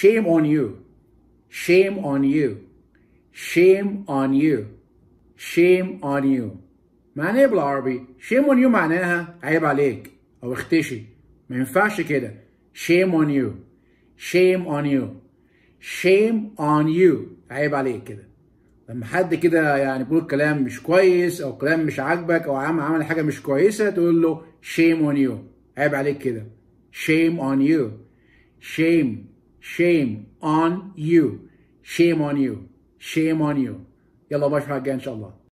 Shame on you. Shame on you. Shame on you. Shame on you. معناها بالعربي shame on you معناها عيب عليك أو اختشي ما ينفعش كده shame on you shame on you shame on you عيب عليك كده لما حد كده يعني بيقول كلام مش كويس أو كلام مش عاجبك أو عم عمل حاجة مش كويسة تقول له shame on you عيب عليك كده shame on you shame Shame on you. Shame on you. Shame on you. Yalla baş hakkı insha'Allah.